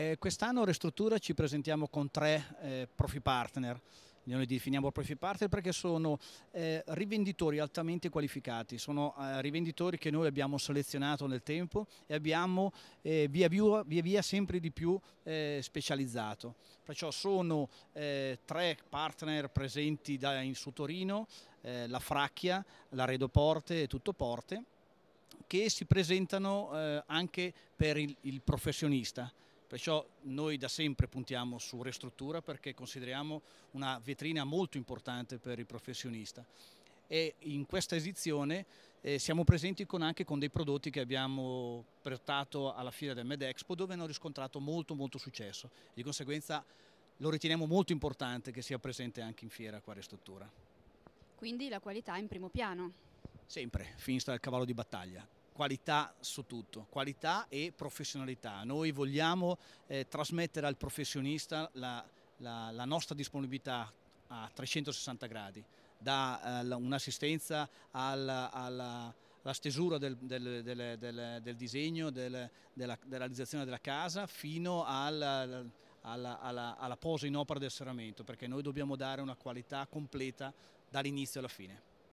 Eh, quest'anno Restruttura ci presentiamo con tre eh, profi partner. Noi li definiamo profi partner perché sono eh, rivenditori altamente qualificati, sono eh, rivenditori che noi abbiamo selezionato nel tempo e abbiamo eh, via, via, via, via, sempre di più eh, specializzato. Perciò sono tre partner presenti da, in, su Torino, la Fracchia, l'Aredo Porte e Tutto Porte, che si presentano anche per il, il professionista. Perciò noi da sempre puntiamo su Restruttura perché consideriamo una vetrina molto importante per il professionista e in questa edizione eh, siamo presenti con, anche con dei prodotti che abbiamo portato alla fiera del MedExpo dove hanno riscontrato molto molto successo. Di conseguenza lo riteniamo molto importante che sia presente anche in fiera qua Restruttura. Quindi la qualità in primo piano? Sempre, finisce il cavallo di battaglia qualità su tutto, qualità e professionalità. Noi vogliamo eh, trasmettere al professionista la, la, la nostra disponibilità a 360 gradi, da eh, un'assistenza alla, alla, alla, stesura del, del, del, del disegno, della, della, realizzazione della casa, fino alla, alla posa in opera del serramento, perché noi dobbiamo dare una qualità completa dall'inizio alla fine.